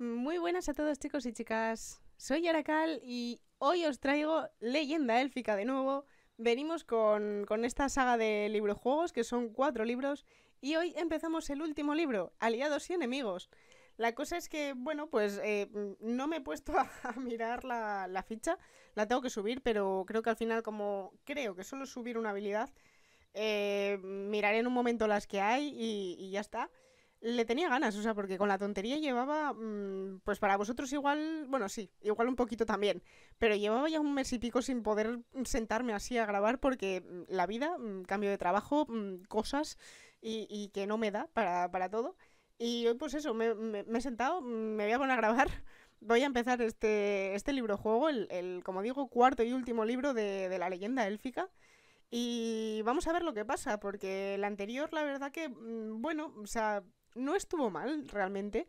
Muy buenas a todos chicos y chicas. Soy Aracal y hoy os traigo Leyenda Élfica de nuevo. Venimos con, esta saga de librojuegos, que son cuatro libros, y hoy empezamos el último libro, Aliados y Enemigos. La cosa es que, bueno, pues eh, no me he puesto a, mirar la, ficha, la tengo que subir, pero creo que al final, como creo que solo subir una habilidad, eh, miraré en un momento las que hay y ya está le tenía ganas, o sea, porque con la tontería llevaba, mm, pues para vosotros igual, bueno, sí, igual un poquito también, pero llevaba ya un mes y pico sin poder sentarme así a grabar porque mm, la vida, mm, cambio de trabajo, cosas y, que no me da para, todo. Y hoy pues eso, me, he sentado, me voy a poner a grabar. Voy a empezar este, este libro juego, el, como digo, cuarto y último libro de, de la leyenda élfica. Y vamos a ver lo que pasa, porque el anterior, la verdad que, bueno, o sea, no estuvo mal realmente,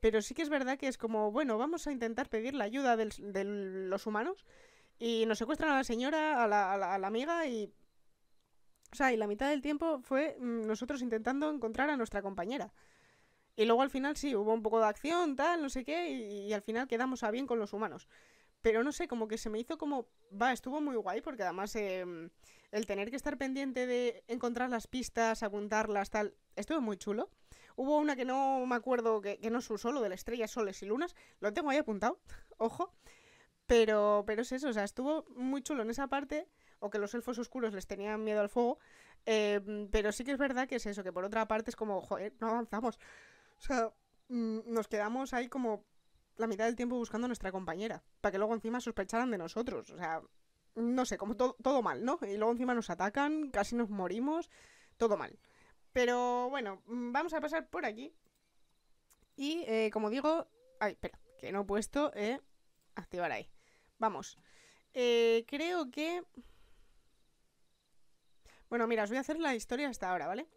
pero sí que es verdad que es como, bueno, vamos a intentar pedir la ayuda de los humanos y nos secuestran a la señora, a la, amiga y... O sea, y la mitad del tiempo fue mm, nosotros intentando encontrar a nuestra compañera. Y luego al final sí, hubo un poco de acción, tal, no sé qué, y, al final quedamos a bien con los humanos. Pero no sé, como que se me hizo como, va, estuvo muy guay, porque además em, el tener que estar pendiente de encontrar las pistas, apuntarlas, tal, estuvo muy chulo. Hubo una que no me acuerdo, que, no es un solo, de la estrella Soles y Lunas. Lo tengo ahí apuntado, ojo. Pero, pero es eso, o sea, estuvo muy chulo en esa parte, o que los elfos oscuros les tenían miedo al fuego. Eh, pero sí que es verdad que es eso, que por otra parte es como, joder, no avanzamos. O sea, mm, nos quedamos ahí como la mitad del tiempo buscando a nuestra compañera, para que luego encima sospecharan de nosotros. O sea, no sé, como to todo mal, ¿no? Y luego encima nos atacan, casi nos morimos, todo mal. Pero bueno, mm, vamos a pasar por aquí. Y eh, como digo... Ay, espera, que no he puesto... Eh, activar ahí. Vamos. Eh, creo que... Bueno, mira, os voy a hacer la historia hasta ahora, ¿vale?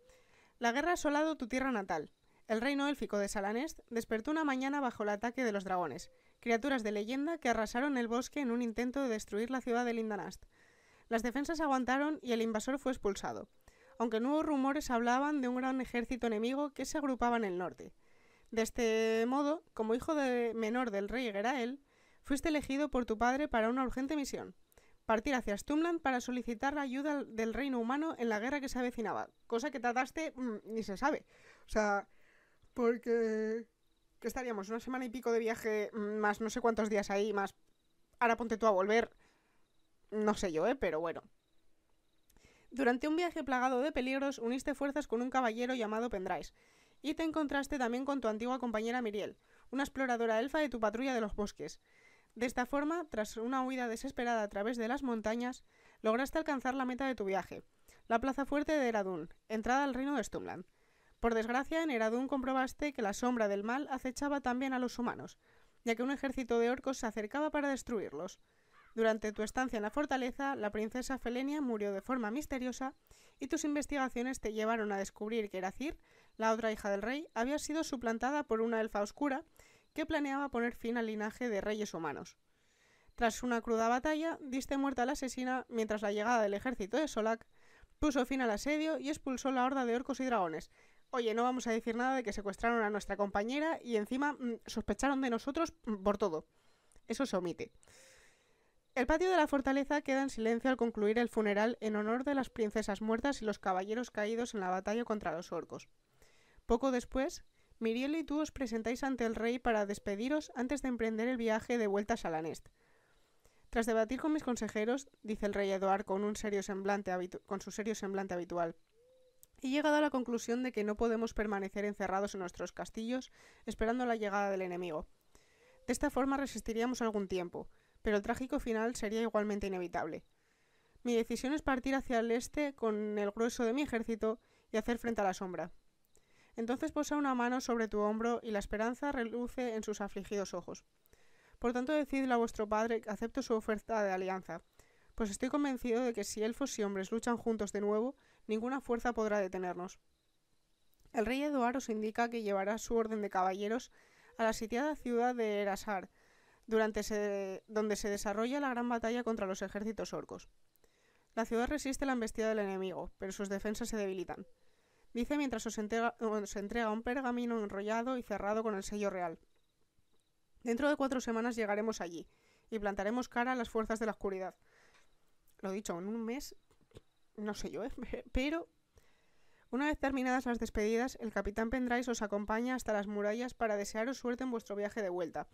La guerra ha asolado tu tierra natal. El reino élfico de Salanest despertó una mañana bajo el ataque de los dragones, criaturas de leyenda que arrasaron el bosque en un intento de destruir la ciudad de Lindanast. Las defensas aguantaron y el invasor fue expulsado aunque nuevos rumores hablaban de un gran ejército enemigo que se agrupaba en el norte. De este modo, como hijo menor del rey Gerael, fuiste elegido por tu padre para una urgente misión, partir hacia Stumland para solicitar la ayuda del reino humano en la guerra que se avecinaba, cosa que tardaste mm, ni se sabe. O sea, porque... estaríamos? Una semana y pico de viaje, mm, más no sé cuántos días ahí, más... Ahora ponte tú a volver. No sé yo, ¿eh? Pero bueno. Durante un viaje plagado de peligros, uniste fuerzas con un caballero llamado Pendrais. y te encontraste también con tu antigua compañera Miriel, una exploradora elfa de tu patrulla de los bosques. De esta forma, tras una huida desesperada a través de las montañas, lograste alcanzar la meta de tu viaje, la plaza fuerte de Eradún, entrada al reino de Stumland. Por desgracia, en Eradún comprobaste que la sombra del mal acechaba también a los humanos, ya que un ejército de orcos se acercaba para destruirlos. Durante tu estancia en la fortaleza, la princesa Felenia murió de forma misteriosa y tus investigaciones te llevaron a descubrir que Eracir, la otra hija del rey, había sido suplantada por una elfa oscura que planeaba poner fin al linaje de reyes humanos. Tras una cruda batalla, diste muerta a la asesina mientras la llegada del ejército de Solak puso fin al asedio y expulsó la horda de orcos y dragones. Oye, no vamos a decir nada de que secuestraron a nuestra compañera y encima mm, sospecharon de nosotros mm, por todo. Eso se omite. El patio de la fortaleza queda en silencio al concluir el funeral en honor de las princesas muertas y los caballeros caídos en la batalla contra los orcos. Poco después, Miriel y tú os presentáis ante el rey para despediros antes de emprender el viaje de vuelta a Salanest. Tras debatir con mis consejeros, dice el rey Eduard con, un semblante con su serio semblante habitual, he llegado a la conclusión de que no podemos permanecer encerrados en nuestros castillos esperando la llegada del enemigo. De esta forma resistiríamos algún tiempo, pero el trágico final sería igualmente inevitable. Mi decisión es partir hacia el este con el grueso de mi ejército y hacer frente a la sombra. Entonces posa una mano sobre tu hombro y la esperanza reluce en sus afligidos ojos. Por tanto, decidle a vuestro padre que acepto su oferta de alianza, pues estoy convencido de que si elfos y hombres luchan juntos de nuevo, ninguna fuerza podrá detenernos. El rey Eduardo os indica que llevará su orden de caballeros a la sitiada ciudad de Erasar, durante donde se desarrolla la gran batalla contra los ejércitos orcos. La ciudad resiste la embestida del enemigo, pero sus defensas se debilitan. Dice mientras os entrega, un pergamino enrollado y cerrado con el sello real. Dentro de cuatro semanas llegaremos allí y plantaremos cara a las fuerzas de la oscuridad. Lo dicho, en un mes, no sé yo, ¿eh? pero una vez terminadas las despedidas, el capitán Pendrais os acompaña hasta las murallas para desearos suerte en vuestro viaje de vuelta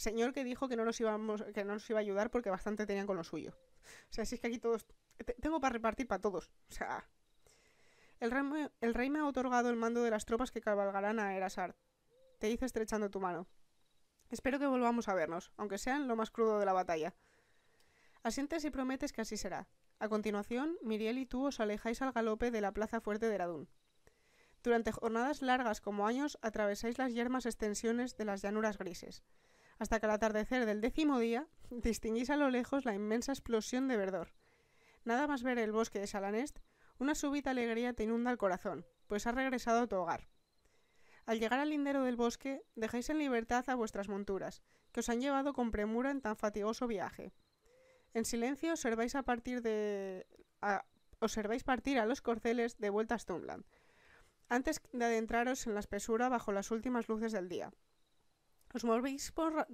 señor que dijo que no, nos que no nos iba a ayudar porque bastante tenían con lo suyo. O sea, si es que aquí todos... Tengo para repartir para todos. O sea... El rey, me, ha otorgado el mando de las tropas que cabalgarán a Erasar, Te hice estrechando tu mano. Espero que volvamos a vernos, aunque sea en lo más crudo de la batalla. Asientes y prometes que así será. A continuación, Miriel y tú os alejáis al galope de la plaza fuerte de Radún. Durante jornadas largas como años atravesáis las yermas extensiones de las llanuras grises hasta que al atardecer del décimo día distinguís a lo lejos la inmensa explosión de verdor. Nada más ver el bosque de Salanest, una súbita alegría te inunda el corazón, pues has regresado a tu hogar. Al llegar al lindero del bosque, dejáis en libertad a vuestras monturas, que os han llevado con premura en tan fatigoso viaje. En silencio observáis a partir de. A, observáis partir a los corceles de vuelta a Stumland, antes de adentraros en la espesura bajo las últimas luces del día. Os movéis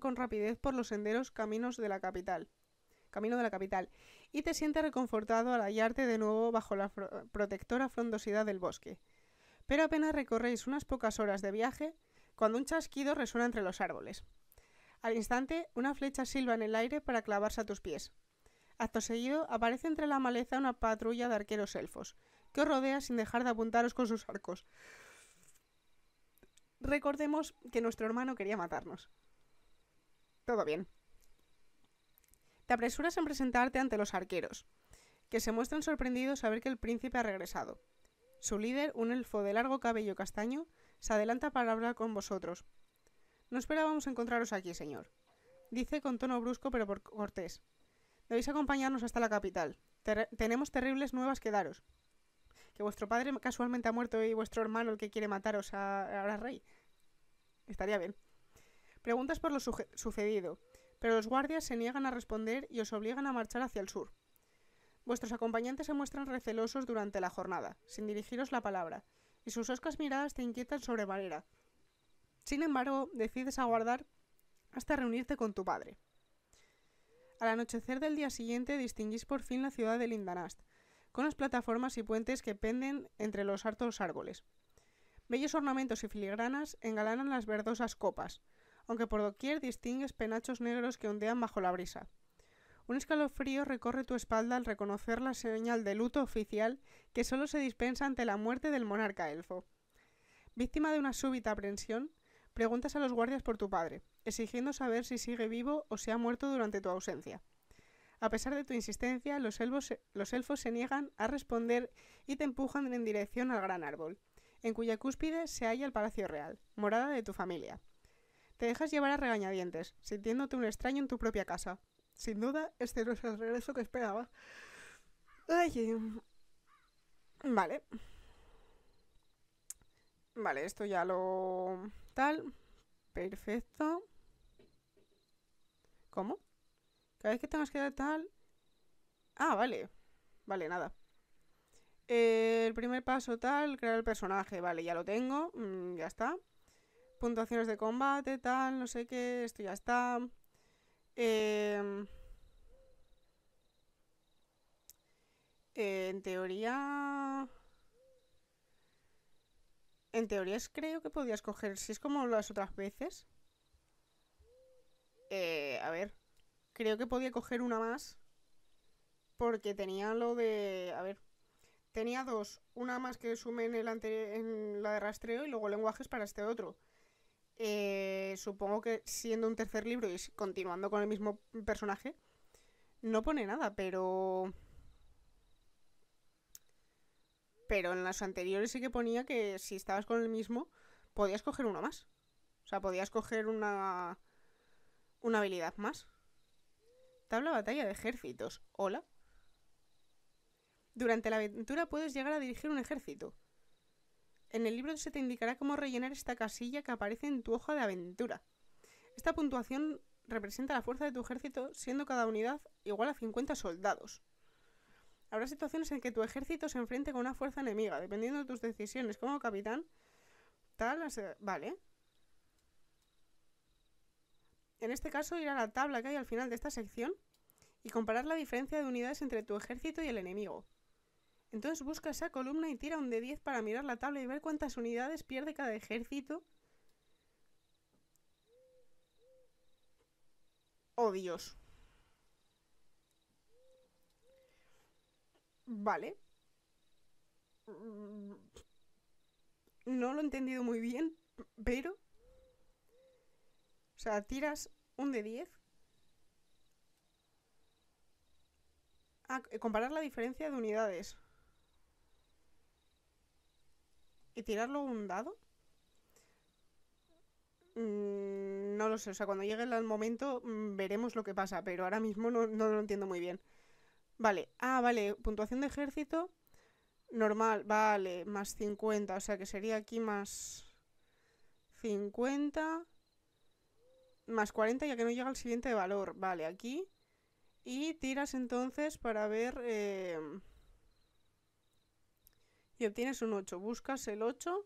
con rapidez por los senderos caminos de la capital, camino de la capital, y te sientes reconfortado al hallarte de nuevo bajo la protectora frondosidad del bosque. Pero apenas recorréis unas pocas horas de viaje cuando un chasquido resuena entre los árboles. Al instante, una flecha silba en el aire para clavarse a tus pies. Acto seguido, aparece entre la maleza una patrulla de arqueros elfos, que os rodea sin dejar de apuntaros con sus arcos. Recordemos que nuestro hermano quería matarnos. Todo bien. Te apresuras en presentarte ante los arqueros, que se muestran sorprendidos a ver que el príncipe ha regresado. Su líder, un elfo de largo cabello castaño, se adelanta para hablar con vosotros. No esperábamos encontraros aquí, señor. Dice con tono brusco pero por cortés. Debéis acompañarnos hasta la capital. tenemos terribles nuevas que daros que vuestro padre casualmente ha muerto y vuestro hermano el que quiere mataros a, rey. Estaría bien. Preguntas por lo sucedido, pero los guardias se niegan a responder y os obligan a marchar hacia el sur. Vuestros acompañantes se muestran recelosos durante la jornada, sin dirigiros la palabra, y sus oscas miradas te inquietan sobre Valera. Sin embargo, decides aguardar hasta reunirte con tu padre. Al anochecer del día siguiente distinguís por fin la ciudad de Lindanast, con las plataformas y puentes que penden entre los hartos árboles. Bellos ornamentos y filigranas engalanan las verdosas copas, aunque por doquier distingues penachos negros que ondean bajo la brisa. Un escalofrío recorre tu espalda al reconocer la señal de luto oficial que solo se dispensa ante la muerte del monarca elfo. Víctima de una súbita aprensión, preguntas a los guardias por tu padre, exigiendo saber si sigue vivo o se ha muerto durante tu ausencia. A pesar de tu insistencia, los elfos, se niegan a responder y te empujan en dirección al gran árbol, en cuya cúspide se halla el Palacio Real, morada de tu familia. Te dejas llevar a regañadientes, sintiéndote un extraño en tu propia casa. Sin duda, este no es el regreso que esperaba. Ay, eh, vale. Vale, esto ya lo... tal. Perfecto. ¿Cómo? Cada vez que tengas que dar tal... Ah, vale. Vale, nada. el primer paso tal, crear el personaje. Vale, ya lo tengo. Mm, ya está. Puntuaciones de combate, tal, no sé qué. Esto ya está. Em, en teoría... En teoría es, creo que podía escoger... si es como las otras veces. Eh, a ver. Creo que podía coger una más. Porque tenía lo de... A ver. Tenía dos. Una más que sume en, el en la de rastreo y luego lenguajes para este otro. Eh, supongo que siendo un tercer libro y continuando con el mismo personaje, no pone nada, pero... Pero en las anteriores sí que ponía que si estabas con el mismo, podías coger uno más. O sea, podías coger una, una habilidad más. Tabla batalla de ejércitos. Hola. Durante la aventura puedes llegar a dirigir un ejército. En el libro se te indicará cómo rellenar esta casilla que aparece en tu hoja de aventura. Esta puntuación representa la fuerza de tu ejército, siendo cada unidad igual a 50 soldados. Habrá situaciones en que tu ejército se enfrente con una fuerza enemiga, dependiendo de tus decisiones como capitán. Tal, vale. En este caso, ir a la tabla que hay al final de esta sección y comparar la diferencia de unidades entre tu ejército y el enemigo. Entonces busca esa columna y tira un de 10 para mirar la tabla y ver cuántas unidades pierde cada ejército. Oh Dios. Vale. Mm, no lo he entendido muy bien, pero sea, tiras un de 10. Ah, eh, comparar la diferencia de unidades. ¿Y tirarlo un dado? Mm, no lo sé, o sea, cuando llegue el momento mm, veremos lo que pasa, pero ahora mismo no, no lo entiendo muy bien. Vale, ah, vale, puntuación de ejército normal, vale, más 50, o sea que sería aquí más 50 más 40 ya que no llega al siguiente valor. Vale, aquí. Y tiras entonces para ver... Eh, y obtienes un 8. Buscas el 8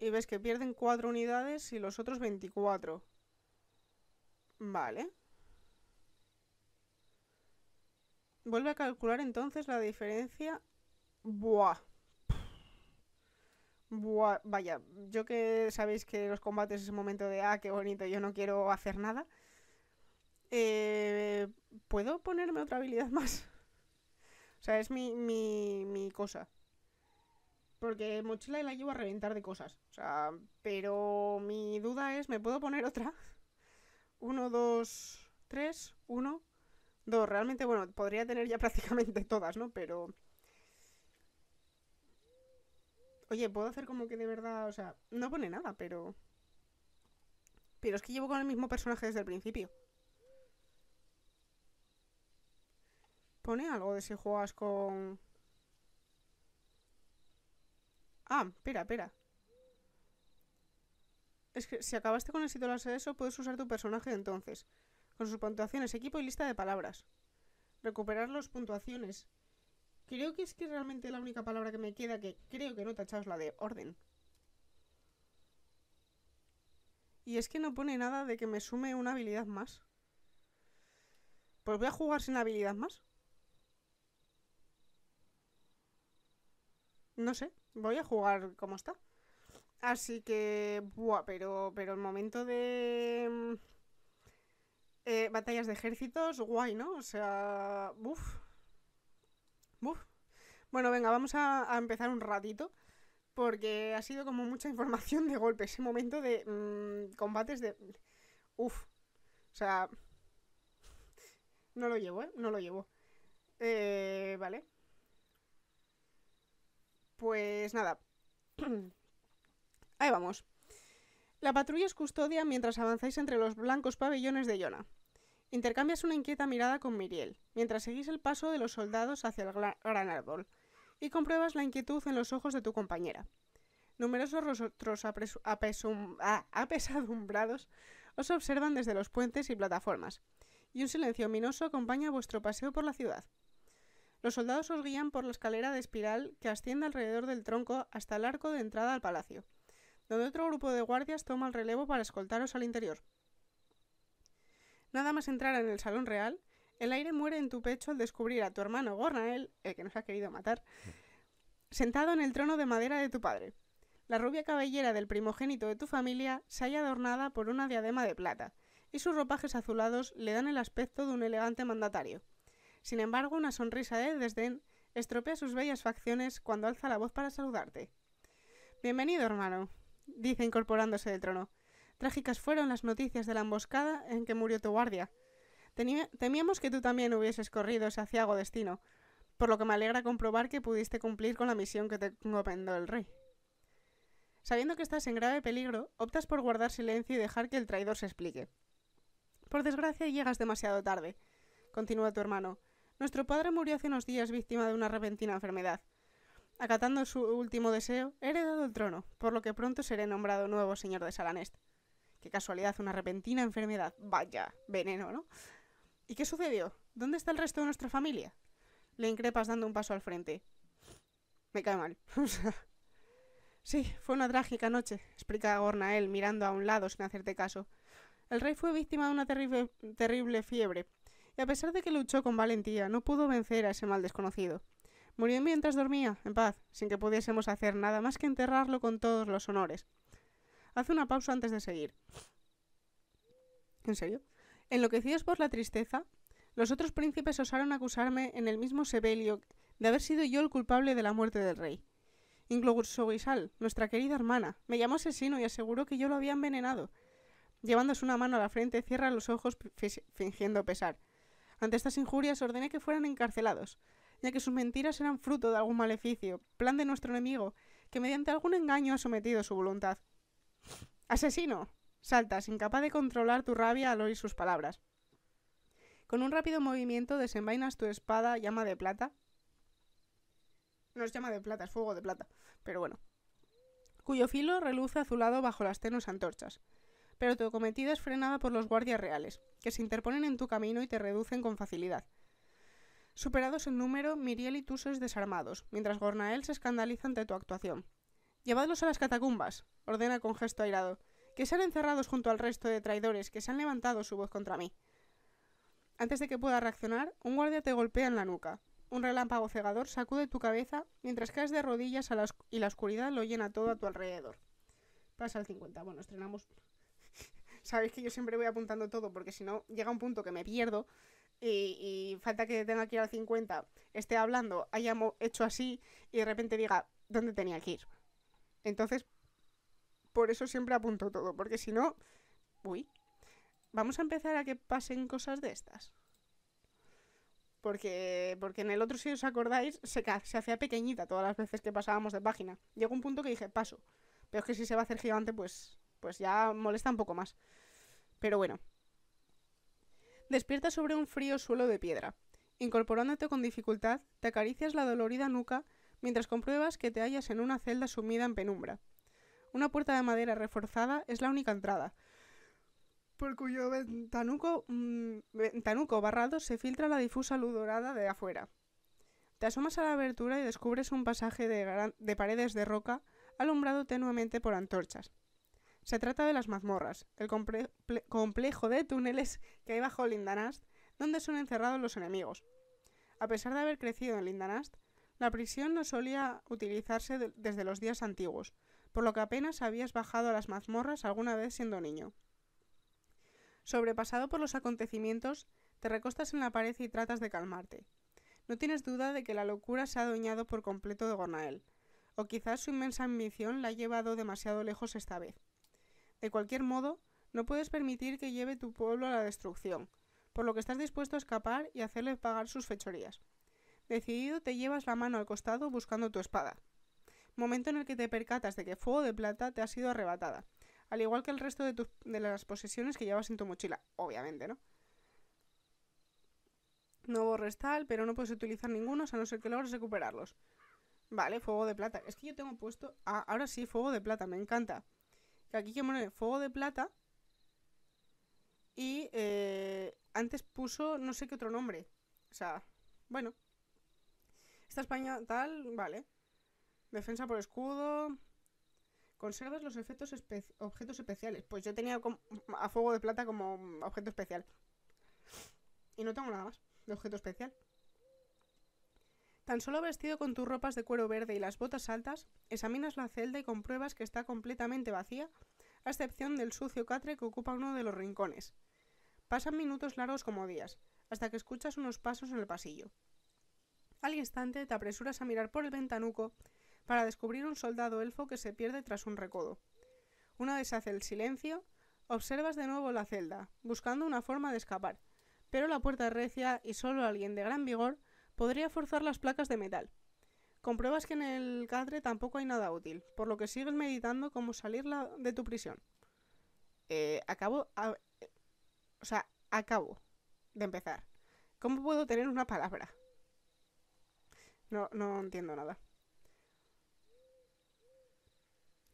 y ves que pierden 4 unidades y los otros 24. Vale. Vuelve a calcular entonces la diferencia. Buah vaya, yo que sabéis que los combates es el momento de, ah, qué bonito, yo no quiero hacer nada. Eh, ¿Puedo ponerme otra habilidad más? O sea, es mi, mi, mi cosa. Porque mochila la llevo a reventar de cosas. O sea, pero mi duda es, ¿me puedo poner otra? Uno, dos, tres, uno, dos. Realmente, bueno, podría tener ya prácticamente todas, ¿no? Pero... Oye, puedo hacer como que de verdad, o sea, no pone nada, pero... Pero es que llevo con el mismo personaje desde el principio. ¿Pone algo de si juegas con... Ah, espera, espera. Es que si acabaste con el sitio de eso, puedes usar tu personaje entonces. Con sus puntuaciones, equipo y lista de palabras. Recuperar las puntuaciones. Creo que es que realmente la única palabra que me queda que creo que no tachado es la de orden. Y es que no pone nada de que me sume una habilidad más. Pues voy a jugar sin habilidad más. No sé, voy a jugar como está. Así que, buah, pero, pero el momento de mm, eh, batallas de ejércitos, guay, ¿no? O sea, bueno, venga, vamos a, empezar un ratito. Porque ha sido como mucha información de golpe. Ese momento de mm, combates de. Uf. O sea. No lo llevo, ¿eh? No lo llevo. Eh, vale. Pues nada. Ahí vamos. La patrulla es custodia mientras avanzáis entre los blancos pabellones de Yona. Intercambias una inquieta mirada con Miriel, mientras seguís el paso de los soldados hacia el gran árbol, y compruebas la inquietud en los ojos de tu compañera. Numerosos rostros apesadumbrados os observan desde los puentes y plataformas, y un silencio ominoso acompaña vuestro paseo por la ciudad. Los soldados os guían por la escalera de espiral que asciende alrededor del tronco hasta el arco de entrada al palacio, donde otro grupo de guardias toma el relevo para escoltaros al interior. Nada más entrar en el salón real, el aire muere en tu pecho al descubrir a tu hermano Gornael, el que nos ha querido matar, sentado en el trono de madera de tu padre. La rubia cabellera del primogénito de tu familia se halla adornada por una diadema de plata, y sus ropajes azulados le dan el aspecto de un elegante mandatario. Sin embargo, una sonrisa de desdén estropea sus bellas facciones cuando alza la voz para saludarte. Bienvenido, hermano, dice incorporándose del trono. Trágicas fueron las noticias de la emboscada en que murió tu guardia. temíamos que tú también hubieses corrido ese aciago destino, por lo que me alegra comprobar que pudiste cumplir con la misión que te encomendó el rey. Sabiendo que estás en grave peligro, optas por guardar silencio y dejar que el traidor se explique. Por desgracia, llegas demasiado tarde. Continúa tu hermano. Nuestro padre murió hace unos días víctima de una repentina enfermedad. Acatando su último deseo, he heredado el trono, por lo que pronto seré nombrado nuevo señor de Salanest casualidad, una repentina enfermedad, vaya, veneno, ¿no? ¿Y qué sucedió? ¿Dónde está el resto de nuestra familia? Le increpas dando un paso al frente. Me cae mal. sí, fue una trágica noche, explica Gornael mirando a un lado sin hacerte caso. El rey fue víctima de una terrible fiebre, y a pesar de que luchó con valentía, no pudo vencer a ese mal desconocido. Murió mientras dormía, en paz, sin que pudiésemos hacer nada más que enterrarlo con todos los honores. Hace una pausa antes de seguir. ¿En serio? Enloquecidos por la tristeza, los otros príncipes osaron acusarme en el mismo Sebelio de haber sido yo el culpable de la muerte del rey. Incluso Guisal, nuestra querida hermana, me llamó asesino y aseguró que yo lo había envenenado. Llevándose una mano a la frente, cierra los ojos fingiendo pesar. Ante estas injurias ordené que fueran encarcelados, ya que sus mentiras eran fruto de algún maleficio, plan de nuestro enemigo, que mediante algún engaño ha sometido su voluntad. Asesino. Saltas, incapaz de controlar tu rabia al oír sus palabras. Con un rápido movimiento desenvainas tu espada llama de plata. No es llama de plata, es fuego de plata, pero bueno. Cuyo filo reluce azulado bajo las tenues antorchas. Pero tu cometida es frenada por los guardias reales, que se interponen en tu camino y te reducen con facilidad. Superados en número, Miriel y tú sois desarmados, mientras Gornael se escandaliza ante tu actuación. Llevadlos a las catacumbas, ordena con gesto airado, que sean encerrados junto al resto de traidores que se han levantado su voz contra mí. Antes de que pueda reaccionar, un guardia te golpea en la nuca. Un relámpago cegador sacude tu cabeza mientras caes de rodillas y la oscuridad lo llena todo a tu alrededor. Pasa al 50. Bueno, estrenamos. Sabéis que yo siempre voy apuntando todo porque si no llega un punto que me pierdo y, y, falta que tenga que ir al 50, esté hablando, haya hecho así y de repente diga, ¿dónde tenía que ir? Entonces, por eso siempre apunto todo, porque si no, uy, vamos a empezar a que pasen cosas de estas. Porque, porque en el otro, si os acordáis, se, hacía pequeñita todas las veces que pasábamos de página. Llegó un punto que dije, paso. Pero es que si se va a hacer gigante, pues, pues ya molesta un poco más. Pero bueno. Despierta sobre un frío suelo de piedra. Incorporándote con dificultad, te acaricias la dolorida nuca mientras compruebas que te hallas en una celda sumida en penumbra. Una puerta de madera reforzada es la única entrada, por cuyo ventanuco, mm, barrado se filtra la difusa luz dorada de afuera. Te asomas a la abertura y descubres un pasaje de, paredes de roca alumbrado tenuemente por antorchas. Se trata de las mazmorras, el complejo de túneles que hay bajo Lindanast, donde son encerrados los enemigos. A pesar de haber crecido en Lindanast, la prisión no solía utilizarse desde los días antiguos, por lo que apenas habías bajado a las mazmorras alguna vez siendo niño. Sobrepasado por los acontecimientos, te recostas en la pared y tratas de calmarte. No tienes duda de que la locura se ha adueñado por completo de Gornael, o quizás su inmensa ambición la ha llevado demasiado lejos esta vez. De cualquier modo, no puedes permitir que lleve tu pueblo a la destrucción, por lo que estás dispuesto a escapar y hacerle pagar sus fechorías. Decidido te llevas la mano al costado buscando tu espada. Momento en el que te percatas de que Fuego de Plata te ha sido arrebatada, al igual que el resto de, las posesiones que llevas en tu mochila, obviamente, ¿no? No restal, pero no puedes utilizar ninguno a no ser que logres recuperarlos. Vale, fuego de plata. Es que yo tengo puesto... Ah, ahora sí, fuego de plata, me encanta. Que aquí que fuego de plata. Y eh, antes puso no sé qué otro nombre. O sea, bueno, España tal, vale. Defensa por escudo. Conservas los efectos objetos especiales. Pues yo tenía a fuego de plata como objeto especial. Y no tengo nada más de objeto especial. Tan solo vestido con tus ropas de cuero verde y las botas altas, examinas la celda y compruebas que está completamente vacía, a excepción del sucio catre que ocupa uno de los rincones. Pasan minutos largos como días, hasta que escuchas unos pasos en el pasillo. Al instante te apresuras a mirar por el ventanuco para descubrir un soldado elfo que se pierde tras un recodo. Una vez hace el silencio, observas de nuevo la celda, buscando una forma de escapar, pero la puerta es recia y solo alguien de gran vigor podría forzar las placas de metal. Compruebas que en el cadre tampoco hay nada útil, por lo que sigues meditando cómo salir de tu prisión. Eh, acabo... o sea, acabo de empezar. ¿Cómo puedo tener una palabra? No, no entiendo nada.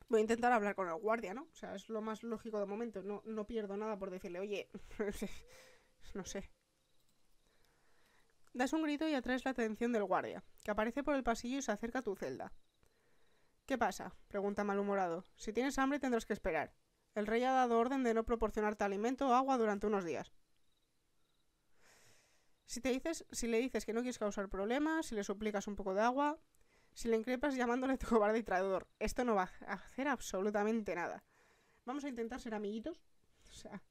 Voy a intentar hablar con el guardia, ¿no? O sea, es lo más lógico de momento. No, no pierdo nada por decirle, oye, no sé. Das un grito y atraes la atención del guardia, que aparece por el pasillo y se acerca a tu celda. ¿Qué pasa? pregunta malhumorado. Si tienes hambre tendrás que esperar. El rey ha dado orden de no proporcionarte alimento o agua durante unos días. Si, te dices, si le dices que no quieres causar problemas, si le suplicas un poco de agua, si le increpas llamándole tu cobarde y traidor, esto no va a hacer absolutamente nada. Vamos a intentar ser amiguitos. O sea,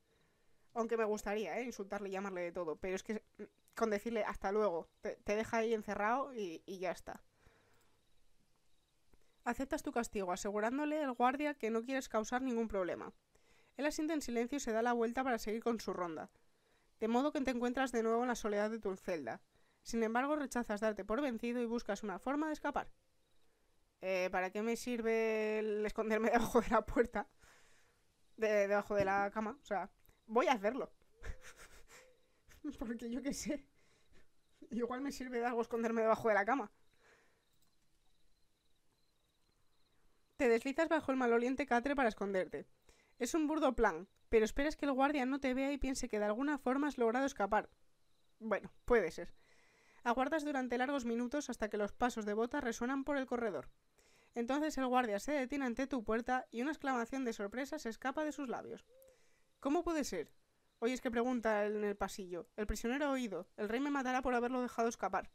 aunque me gustaría, ¿eh? Insultarle, llamarle de todo. Pero es que mm, con decirle hasta luego, te, deja ahí encerrado y, y ya está. Aceptas tu castigo, asegurándole al guardia que no quieres causar ningún problema. Él asiente en silencio y se da la vuelta para seguir con su ronda de modo que te encuentras de nuevo en la soledad de tu celda. Sin embargo, rechazas darte por vencido y buscas una forma de escapar. Eh, ¿Para qué me sirve el esconderme debajo de la puerta? debajo de la cama. O sea, voy a hacerlo. Porque yo qué sé. Igual me sirve de algo esconderme debajo de la cama. Te deslizas bajo el maloliente catre para esconderte. Es un burdo plan, pero esperas que el guardia no te vea y piense que de alguna forma has logrado escapar. Bueno, puede ser. Aguardas durante largos minutos hasta que los pasos de bota resuenan por el corredor. Entonces el guardia se detiene ante tu puerta y una exclamación de sorpresa se escapa de sus labios. ¿Cómo puede ser? Oyes que pregunta en el pasillo. El prisionero ha oído. El rey me matará por haberlo dejado escapar.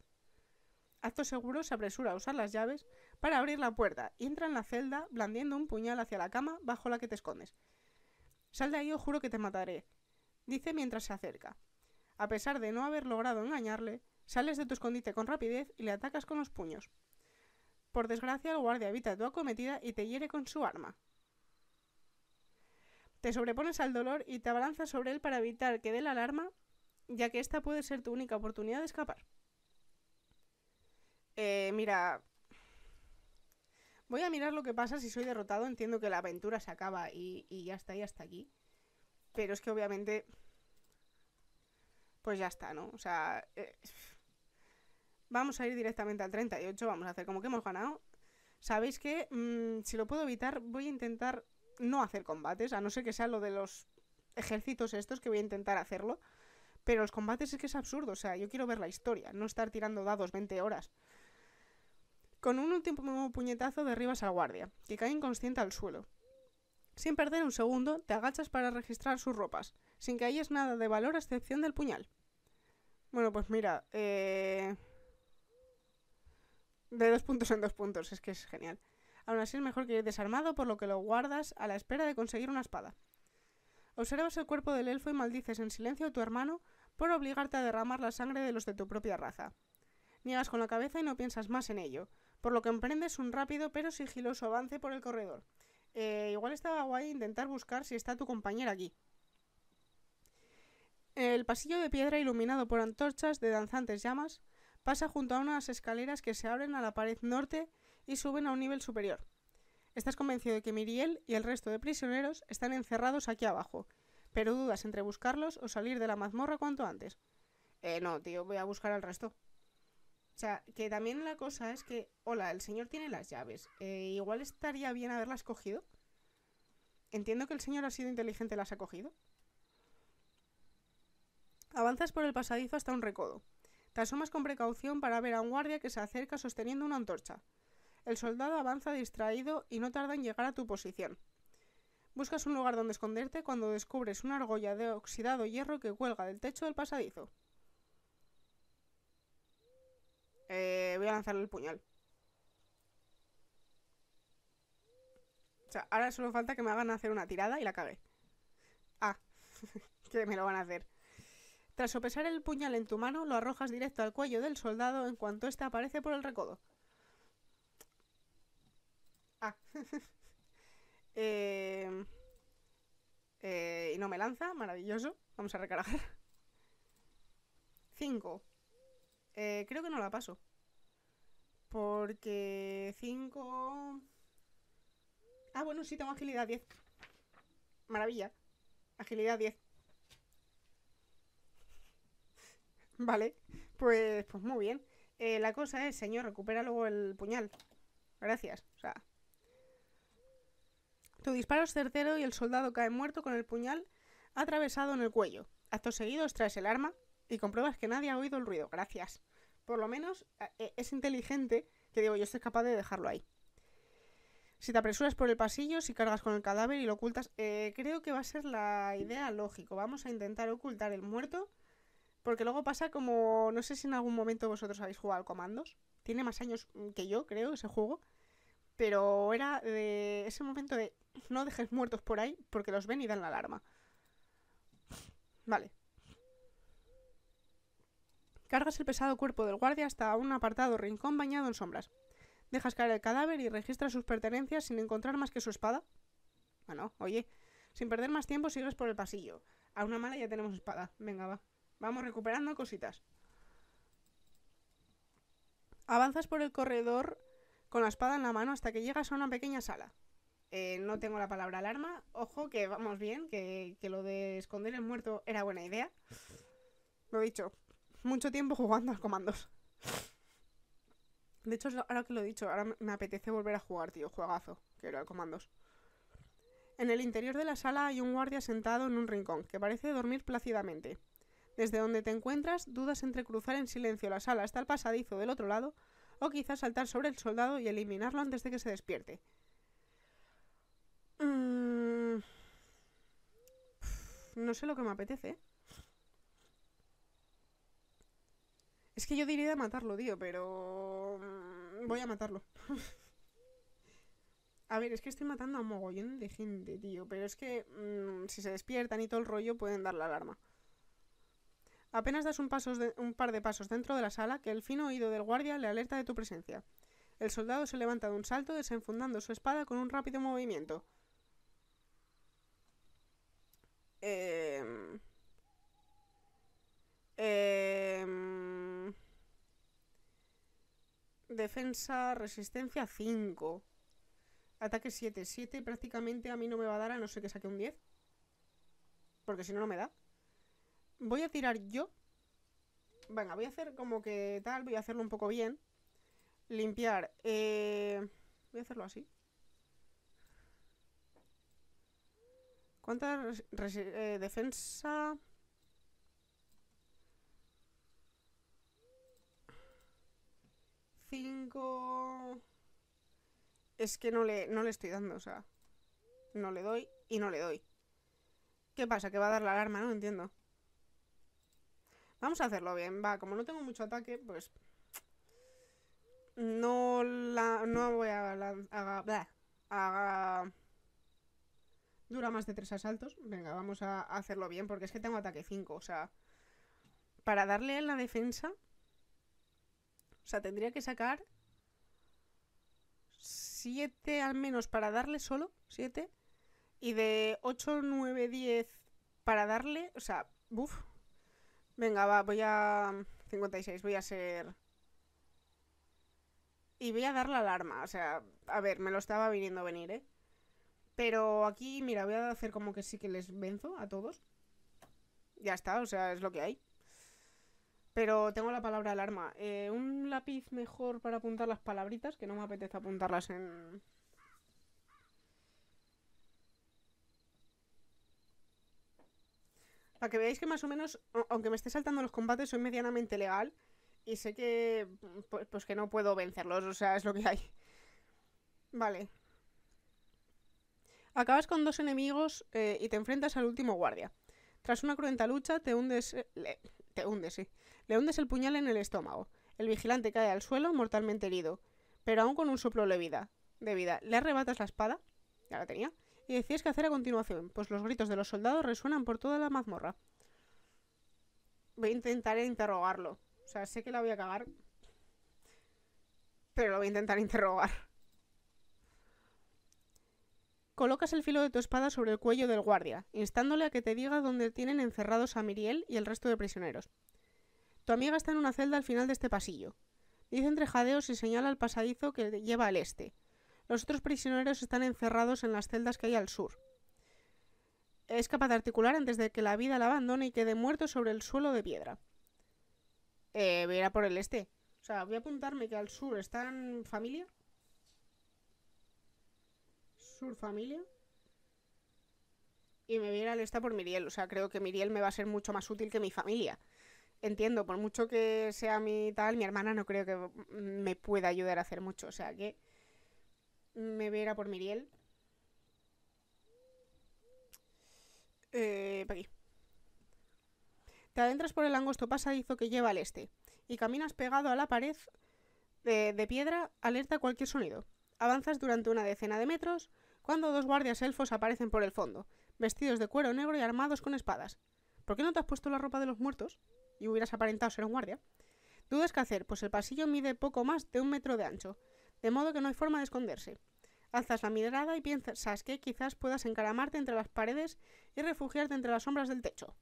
Acto seguro se apresura a usar las llaves para abrir la puerta y entra en la celda blandiendo un puñal hacia la cama bajo la que te escondes. Sal de ahí o juro que te mataré, dice mientras se acerca. A pesar de no haber logrado engañarle, sales de tu escondite con rapidez y le atacas con los puños. Por desgracia, el guardia evita tu acometida y te hiere con su arma. Te sobrepones al dolor y te abalanzas sobre él para evitar que dé la alarma, ya que esta puede ser tu única oportunidad de escapar. Eh, mira, Voy a mirar lo que pasa si soy derrotado. Entiendo que la aventura se acaba y, ya está, y hasta aquí. Pero es que obviamente. Pues ya está, ¿no? O sea. Eh, vamos a ir directamente al 38. Vamos a hacer como que hemos ganado. Sabéis que mm, si lo puedo evitar, voy a intentar no hacer combates. A no ser que sea lo de los ejércitos estos que voy a intentar hacerlo. Pero los combates es que es absurdo. O sea, yo quiero ver la historia, no estar tirando dados 20 horas con un último puñetazo derribas a guardia, que cae inconsciente al suelo. Sin perder un segundo, te agachas para registrar sus ropas, sin que hayas nada de valor a excepción del puñal. Bueno, pues mira, eh... de dos puntos en dos puntos, es que es genial. Aún así es mejor que ir desarmado, por lo que lo guardas a la espera de conseguir una espada. Observas el cuerpo del elfo y maldices en silencio a tu hermano por obligarte a derramar la sangre de los de tu propia raza. Niegas con la cabeza y no piensas más en ello, por lo que emprendes un rápido pero sigiloso avance por el corredor. Eh, igual estaba guay intentar buscar si está tu compañera aquí. El pasillo de piedra iluminado por antorchas de danzantes llamas pasa junto a unas escaleras que se abren a la pared norte y suben a un nivel superior. Estás convencido de que Miriel y el resto de prisioneros están encerrados aquí abajo, pero dudas entre buscarlos o salir de la mazmorra cuanto antes. Eh, no, tío, voy a buscar al resto. O sea, que también la cosa es que, hola, el señor tiene las llaves. Eh, igual estaría bien haberlas cogido. Entiendo que el señor ha sido inteligente, las ha cogido. Avanzas por el pasadizo hasta un recodo. Te asomas con precaución para ver a un guardia que se acerca sosteniendo una antorcha. El soldado avanza distraído y no tarda en llegar a tu posición. Buscas un lugar donde esconderte cuando descubres una argolla de oxidado hierro que cuelga del techo del pasadizo. Eh, voy a lanzarle el puñal. O sea, ahora solo falta que me hagan hacer una tirada y la cague. Ah, que me lo van a hacer. Tras sopesar el puñal en tu mano, lo arrojas directo al cuello del soldado en cuanto éste aparece por el recodo. Ah. Em, eh, y no me lanza, maravilloso. Vamos a recargar. 5. Eh, creo que no la paso. Porque 5... Ah, bueno, sí, tengo agilidad 10. Maravilla. Agilidad 10. Vale, pues, pues, muy bien. Eh, la cosa es, señor, recupera luego el puñal. Gracias. O sea. Tu disparo es certero y el soldado cae muerto con el puñal atravesado en el cuello. Acto seguido extraes el arma y compruebas que nadie ha oído el ruido. Gracias por lo menos e, es inteligente que digo, yo estoy capaz de dejarlo ahí. Si te apresuras por el pasillo, si cargas con el cadáver y lo ocultas, eh, creo que va a ser la idea lógico. Vamos a intentar ocultar el muerto, porque luego pasa como, no sé si en algún momento vosotros habéis jugado al Comandos. Tiene más años mm, que yo, creo, ese juego. Pero era de ese momento de no dejes muertos por ahí porque los ven y dan la alarma. Vale. Cargas el pesado cuerpo del guardia hasta un apartado rincón bañado en sombras. Dejas caer el cadáver y registras sus pertenencias sin encontrar más que su espada. Bueno, oye, sin perder más tiempo sigues por el pasillo. A una mala ya tenemos espada. Venga, va. Vamos recuperando cositas. Avanzas por el corredor con la espada en la mano hasta que llegas a una pequeña sala. Eh, no tengo la palabra alarma. Ojo, que vamos bien, que, que lo de esconder el muerto era buena idea. Lo dicho, mucho tiempo jugando al comandos. De hecho, ahora que lo he dicho, ahora me apetece volver a jugar, tío. Juegazo. era al comandos. En el interior de la sala hay un guardia sentado en un rincón, que parece dormir plácidamente. Desde donde te encuentras, dudas entre cruzar en silencio la sala hasta el pasadizo del otro lado, o quizás saltar sobre el soldado y eliminarlo antes de que se despierte. Mm. no sé lo que me apetece. ¿eh? Es que yo diría matarlo, tío, pero. Mm, voy a matarlo. a ver, es que estoy matando a mogollón de gente, tío. Pero es que mm, si se despiertan y todo el rollo, pueden dar la alarma. Apenas das un, paso, un par de pasos dentro de la sala que el fino oído del guardia le alerta de tu presencia. El soldado se levanta de un salto desenfundando su espada con un rápido movimiento. Eh... Eh... Defensa, resistencia 5. Ataque 7. 7 prácticamente a mí no me va a dar a no ser que saque un 10. Porque si no, no me da. Voy a tirar yo. Venga, voy a hacer como que tal, voy a hacerlo un poco bien. Limpiar. Eh, voy a hacerlo así. ¿Cuánta eh, defensa? 5... Es que no le, no le estoy dando, o sea... No le doy y no le doy. ¿Qué pasa? Que va a dar la alarma, no entiendo. Vamos a hacerlo bien, va. Como no tengo mucho ataque, pues... No voy a... Dura más de tres asaltos. Venga, vamos a hacerlo bien, porque es que tengo ataque 5, o sea... Para darle en la defensa... O sea, tendría que sacar 7 al menos para darle solo, 7. Y de 8, 9, 10 para darle, o sea, uff. Venga, va, voy a 56, voy a ser... Y voy a dar la alarma, o sea, a ver, me lo estaba viniendo a venir, ¿eh? Pero aquí, mira, voy a hacer como que sí que les venzo a todos. Ya está, o sea, es lo que hay. Pero tengo la palabra alarma. Eh, un lápiz mejor para apuntar las palabritas, que no me apetece apuntarlas en... Para que veáis que más o menos, aunque me esté saltando los combates, soy medianamente legal. Y sé que... Pues, pues, que no puedo vencerlos, o sea, es lo que hay. Vale. Acabas con dos enemigos eh, y te enfrentas al último guardia. Tras una cruenta lucha, te hundes... Eh, te hundes, sí. Le hundes el puñal en el estómago. El vigilante cae al suelo mortalmente herido, pero aún con un soplo de vida. Le arrebatas la espada, ya la tenía, y decides qué hacer a continuación, pues los gritos de los soldados resuenan por toda la mazmorra. Voy a intentar interrogarlo. O sea, sé que la voy a cagar, pero lo voy a intentar interrogar. Colocas el filo de tu espada sobre el cuello del guardia, instándole a que te diga dónde tienen encerrados a Miriel y el resto de prisioneros. Tu amiga está en una celda al final de este pasillo. Dice entre jadeos y señala el pasadizo que lleva al este. Los otros prisioneros están encerrados en las celdas que hay al sur. Es capaz de articular antes de que la vida la abandone y quede muerto sobre el suelo de piedra. Eh, voy por el este. O sea, voy a apuntarme que al sur están familia. Sur familia. Y me voy al este por Miriel. O sea, creo que Miriel me va a ser mucho más útil que mi familia entiendo, por mucho que sea mi tal, mi hermana no creo que me pueda ayudar a hacer mucho. O sea que me verá por Miriel. Eh, Te adentras por el angosto pasadizo que lleva al este y caminas pegado a la pared de, de piedra alerta a cualquier sonido. Avanzas durante una decena de metros cuando dos guardias elfos aparecen por el fondo, vestidos de cuero negro y armados con espadas. ¿Por qué no te has puesto la ropa de los muertos? y hubieras aparentado ser un guardia. Dudas qué hacer, pues el pasillo mide poco más de un metro de ancho, de modo que no hay forma de esconderse. Alzas la mirada y piensas que quizás puedas encaramarte entre las paredes y refugiarte entre las sombras del techo.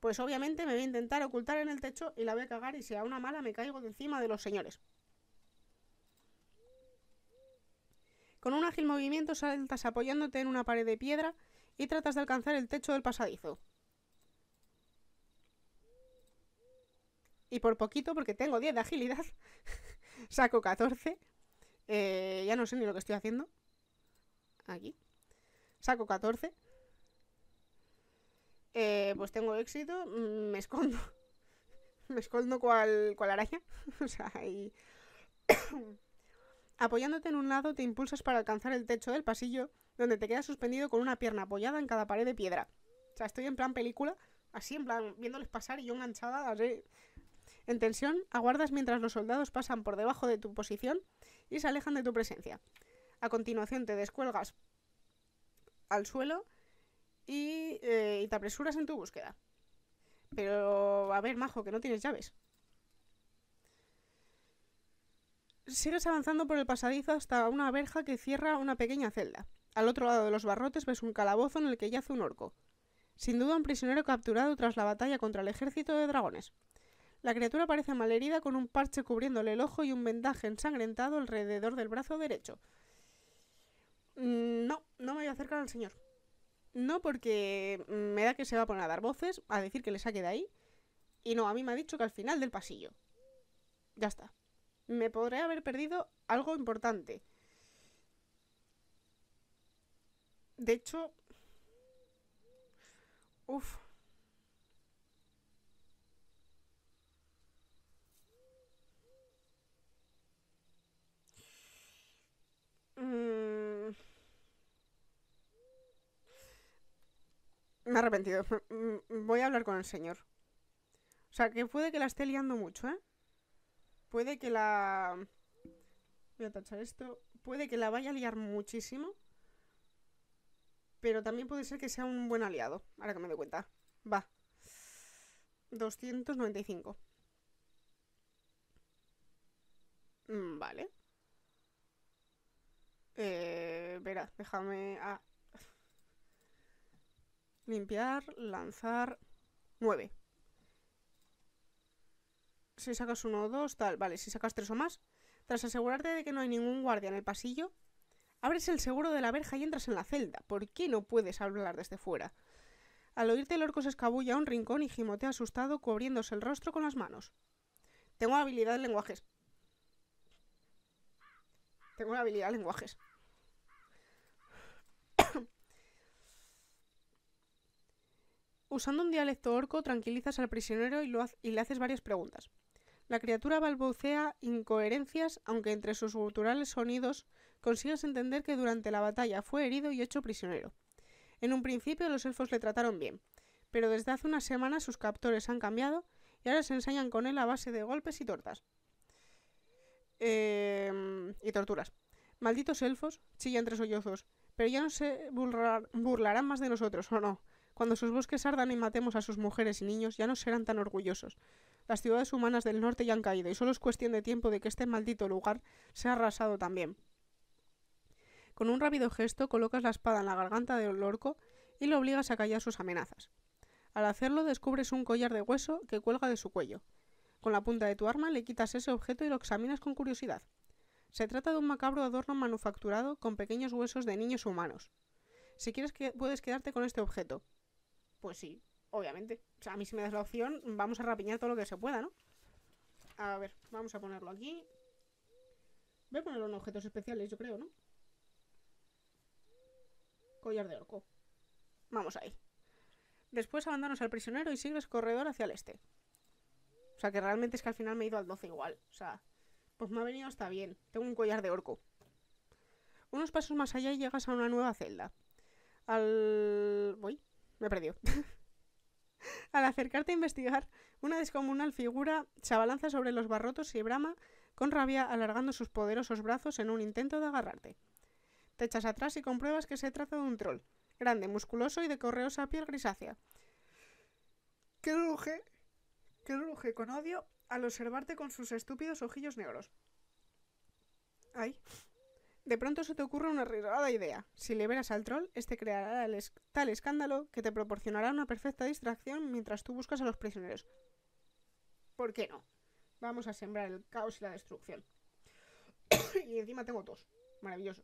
Pues obviamente me voy a intentar ocultar en el techo y la voy a cagar y si a una mala me caigo de encima de los señores. Con un ágil movimiento saltas apoyándote en una pared de piedra y tratas de alcanzar el techo del pasadizo. y por poquito, porque tengo 10 de agilidad, saco 14. Eh, ya no sé ni lo que estoy haciendo. Aquí. Saco 14. Eh, pues tengo éxito, mm, me escondo. me escondo cual, cual araña. o sea, Apoyándote en un lado, te impulsas para alcanzar el techo del pasillo, donde te quedas suspendido con una pierna apoyada en cada pared de piedra. O sea, estoy en plan película, así en plan viéndoles pasar y yo enganchada, así en tensión, aguardas mientras los soldados pasan por debajo de tu posición y se alejan de tu presencia. A continuación te descuelgas al suelo eh, y, te apresuras en tu búsqueda. Pero, a ver, majo, que no tienes llaves. Sigues avanzando por el pasadizo hasta una verja que cierra una pequeña celda. Al otro lado de los barrotes ves un calabozo en el que yace un orco. Sin duda un prisionero capturado tras la batalla contra el ejército de dragones. La criatura parece malherida con un parche cubriéndole el ojo y un vendaje ensangrentado alrededor del brazo derecho. Mm, no, no me voy a acercar al señor. No porque me da que se va a poner a dar voces, a decir que le saque de ahí. Y no, a mí me ha dicho que al final del pasillo. Ya está. Me podré haber perdido algo importante. De hecho... Uf, Mm. Me he arrepentido. Mm, voy a hablar con el señor. O sea, que puede que la esté liando mucho, ¿eh? Puede que la... Voy a tachar esto. Puede que la vaya a liar muchísimo. Pero también puede ser que sea un buen aliado, ahora que me doy cuenta. Va. 295. Mm, vale. Eh, verás, déjame... Ah. Limpiar, lanzar... 9. Si sacas uno o dos, tal. Vale, si sacas tres o más. Tras asegurarte de que no hay ningún guardia en el pasillo, abres el seguro de la verja y entras en la celda. ¿Por qué no puedes hablar desde fuera? Al oírte el orco se escabulla a un rincón y gimotea asustado cubriéndose el rostro con las manos. Tengo habilidad de lenguajes. Tengo una habilidad de lenguajes. Usando un dialecto orco, tranquilizas al prisionero y, lo le haces varias preguntas. La criatura balbucea incoherencias, aunque entre sus guturales sonidos consigues entender que durante la batalla fue herido y hecho prisionero. En un principio los elfos le trataron bien, pero desde hace unas semanas sus captores han cambiado y ahora se ensañan con él a base de golpes y tortas. Em, y torturas. Malditos elfos, chillan entre sollozos, pero ya no se burlarán más de nosotros, ¿o no? Cuando sus bosques ardan y matemos a sus mujeres y niños, ya no serán tan orgullosos. Las ciudades humanas del norte ya han caído y solo es cuestión de tiempo de que este maldito lugar sea arrasado también. Con un rápido gesto colocas la espada en la garganta del orco y lo obligas a callar sus amenazas. Al hacerlo descubres un collar de hueso que cuelga de su cuello. Con la punta de tu arma le quitas ese objeto y lo examinas con curiosidad. Se trata de un macabro adorno manufacturado con pequeños huesos de niños humanos. Si quieres que puedes quedarte con este objeto. Pues sí, obviamente. O sea, a mí si me das la opción, vamos a rapiñar todo lo que se pueda, ¿no? A ver, vamos a ponerlo aquí. Voy a ponerlo en objetos especiales, yo creo, ¿no? Collar de orco. Vamos ahí. Después abandonas al prisionero y sigues corredor hacia el este. O sea, que realmente es que al final me he ido al 12 igual. O sea, pues me ha venido hasta bien. Tengo un collar de orco. Unos pasos más allá y llegas a una nueva celda. Al... Voy. Me he perdido. al acercarte a investigar, una descomunal figura se abalanza sobre los barrotos y brama con rabia alargando sus poderosos brazos en un intento de agarrarte. Te echas atrás y compruebas que se trata de un troll, grande, musculoso y de correosa piel grisácea, ¡Qué ruge que ruge con odio al observarte con sus estúpidos ojillos negros. Ay. De pronto se te ocurre una arriesgada idea. Si liberas al troll, este creará tal escándalo que te proporcionará una perfecta distracción mientras tú buscas a los prisioneros. ¿Por qué no? Vamos a sembrar el caos y la destrucción. y encima tengo tos. Maravilloso.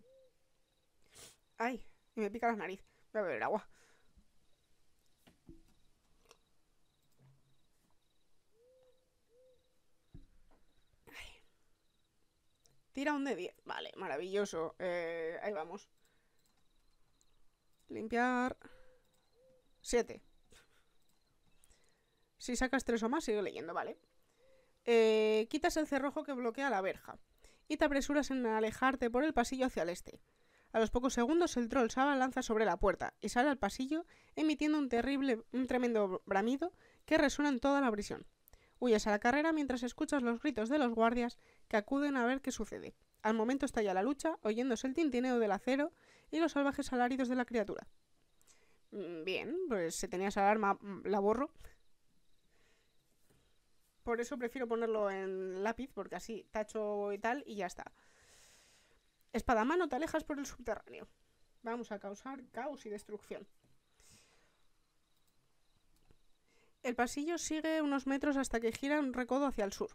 Ay, y me pica la nariz. Voy a beber agua. Tira un de 10. Vale, maravilloso. Eh, ahí vamos. Limpiar. 7. Si sacas 3 o más, sigo leyendo, vale. Eh, quitas el cerrojo que bloquea la verja. Y te apresuras en alejarte por el pasillo hacia el este. A los pocos segundos, el troll Saba lanza sobre la puerta y sale al pasillo, emitiendo un terrible, un tremendo bramido que resuena en toda la prisión. Huyes a la carrera mientras escuchas los gritos de los guardias que acuden a ver qué sucede. Al momento estalla la lucha, oyéndose el tintineo del acero y los salvajes alaridos de la criatura. Mm, bien, pues si tenías esa alarma, mm, la borro. Por eso prefiero ponerlo en lápiz, porque así tacho y tal y ya está. mano te alejas por el subterráneo. Vamos a causar caos y destrucción. El pasillo sigue unos metros hasta que gira un recodo hacia el sur,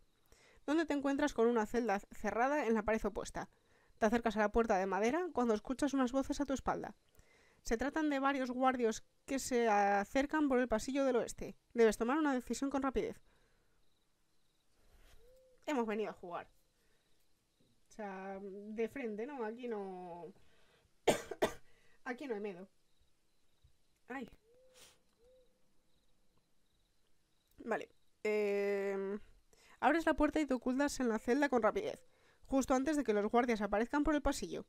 donde te encuentras con una celda cerrada en la pared opuesta. Te acercas a la puerta de madera cuando escuchas unas voces a tu espalda. Se tratan de varios guardios que se acercan por el pasillo del oeste. Debes tomar una decisión con rapidez. Hemos venido a jugar. O sea, de frente, ¿no? Aquí no... Aquí no hay miedo. Ay, Vale. Em, abres la puerta y te ocultas en la celda con rapidez, justo antes de que los guardias aparezcan por el pasillo.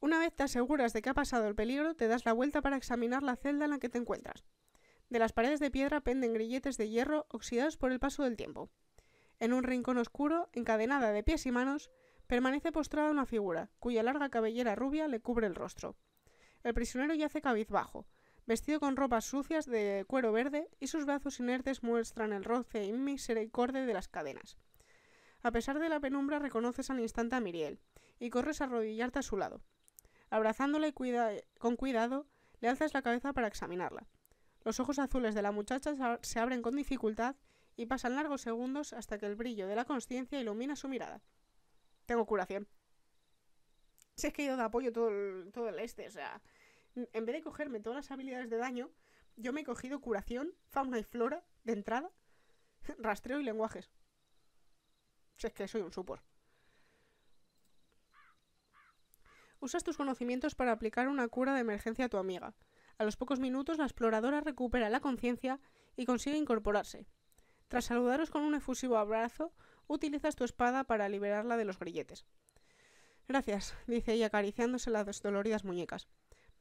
Una vez te aseguras de que ha pasado el peligro, te das la vuelta para examinar la celda en la que te encuentras. De las paredes de piedra penden grilletes de hierro oxidados por el paso del tiempo. En un rincón oscuro, encadenada de pies y manos, permanece postrada una figura, cuya larga cabellera rubia le cubre el rostro. El prisionero yace cabizbajo, vestido con ropas sucias de cuero verde, y sus brazos inertes muestran el roce inmisericorde de las cadenas. A pesar de la penumbra, reconoces al instante a Miriel, y corres a arrodillarte a su lado. Abrazándola con cuidado, le alzas la cabeza para examinarla. Los ojos azules de la muchacha se abren con dificultad y pasan largos segundos hasta que el brillo de la conciencia ilumina su mirada. Tengo curación. Si es que de apoyo todo todo el este, o sea, en vez de cogerme todas las habilidades de daño, yo me he cogido curación, fauna y flora de entrada, rastreo y lenguajes. Si es que soy un supor. Usas tus conocimientos para aplicar una cura de emergencia a tu amiga. A los pocos minutos la exploradora recupera la conciencia y consigue incorporarse. Tras saludaros con un efusivo abrazo, utilizas tu espada para liberarla de los grilletes. Gracias, dice ella acariciándose las doloridas muñecas.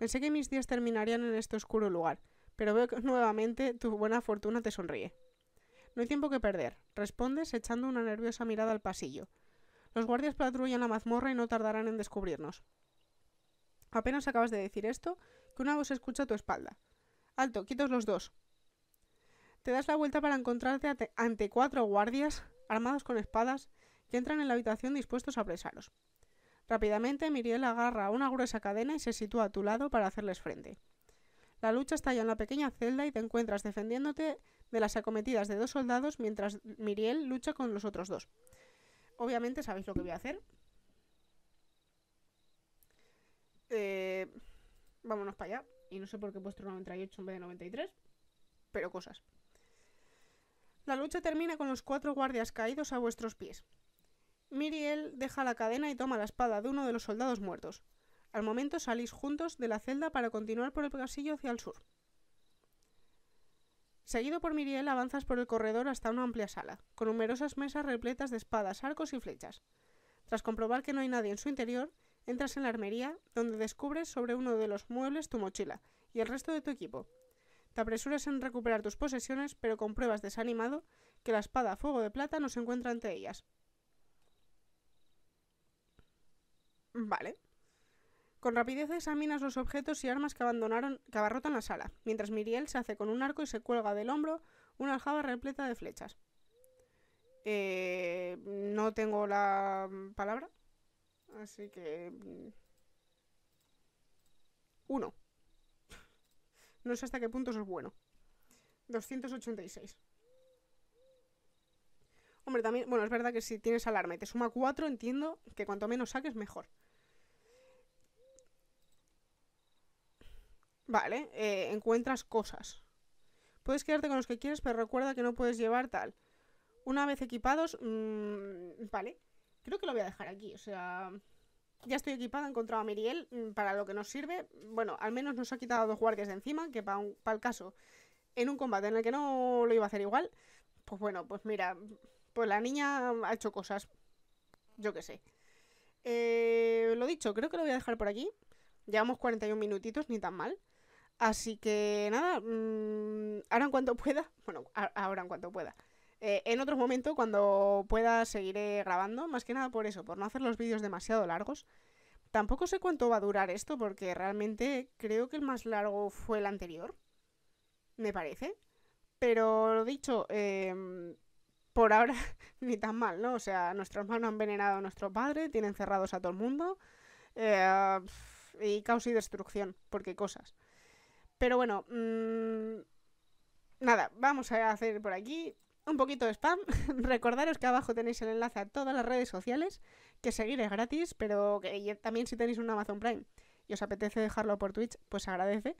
Pensé que mis días terminarían en este oscuro lugar, pero veo que nuevamente tu buena fortuna te sonríe. No hay tiempo que perder, respondes echando una nerviosa mirada al pasillo. Los guardias patrullan la mazmorra y no tardarán en descubrirnos. Apenas acabas de decir esto, que una voz escucha a tu espalda. Alto, quitos los dos. Te das la vuelta para encontrarte ante cuatro guardias, armados con espadas, que entran en la habitación dispuestos a apresaros. Rápidamente Miriel agarra una gruesa cadena y se sitúa a tu lado para hacerles frente. La lucha estalla en la pequeña celda y te encuentras defendiéndote de las acometidas de dos soldados mientras Miriel lucha con los otros dos. Obviamente sabéis lo que voy a hacer. Eh, vámonos para allá. Y no sé por qué vuestro 98 en vez de 93. Pero cosas. La lucha termina con los cuatro guardias caídos a vuestros pies. Miriel deja la cadena y toma la espada de uno de los soldados muertos. Al momento salís juntos de la celda para continuar por el pasillo hacia el sur. Seguido por Miriel avanzas por el corredor hasta una amplia sala, con numerosas mesas repletas de espadas, arcos y flechas. Tras comprobar que no hay nadie en su interior, entras en la armería, donde descubres sobre uno de los muebles tu mochila y el resto de tu equipo. Te apresuras en recuperar tus posesiones, pero compruebas desanimado que la espada a fuego de plata no se encuentra entre ellas. Vale. Con rapidez examinas los objetos y armas que abandonaron, que abarrotan la sala, mientras Miriel se hace con un arco y se cuelga del hombro una aljaba repleta de flechas. Eh, no tengo la palabra, así que... Mm, uno. No sé hasta qué punto eso es bueno. 286. Hombre, también, bueno, es verdad que si tienes alarma y te suma 4, entiendo que cuanto menos saques, mejor. Vale, eh, encuentras cosas. Puedes quedarte con los que quieres, pero recuerda que no puedes llevar tal. Una vez equipados, mm, vale. Creo que lo voy a dejar aquí, o sea... Ya estoy equipada, he encontrado a Miriel mm, para lo que nos sirve. Bueno, al menos nos ha quitado dos guardias de encima, que para, para el caso, en un combate en el que no lo iba a hacer igual, pues bueno, pues mira, pues la niña ha hecho cosas. Yo qué sé. Eh, lo dicho, creo que lo voy a dejar por aquí. Llevamos 41 minutitos, ni tan mal. Así que nada, mm, ahora en cuanto pueda, bueno, ahora en cuanto pueda. Eh, en otro momento, cuando pueda, seguiré grabando, más que nada por eso, por no hacer los vídeos demasiado largos. Tampoco sé cuánto va a durar esto, porque realmente creo que el más largo fue el anterior, me parece. Pero lo dicho, eh, por ahora ni tan mal, ¿no? O sea, nuestros manos han envenenado a nuestro padre, tienen cerrados a todo el mundo. Eh, y causa y destrucción, porque cosas. Pero bueno, mm, nada, vamos a hacer por aquí un poquito de spam. Recordaros que abajo tenéis el enlace a todas las redes sociales, que seguir es gratis, pero que también si tenéis un Amazon Prime y os apetece dejarlo por Twitch, pues agradece.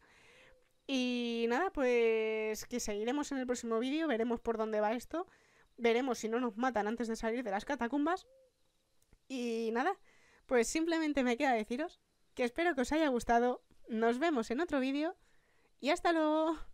Y nada, pues que seguiremos en el próximo vídeo, veremos por dónde va esto. Veremos si no nos matan antes de salir de las catacumbas. Y nada, pues simplemente me queda deciros que espero que os haya gustado. Nos vemos en otro vídeo y hasta luego.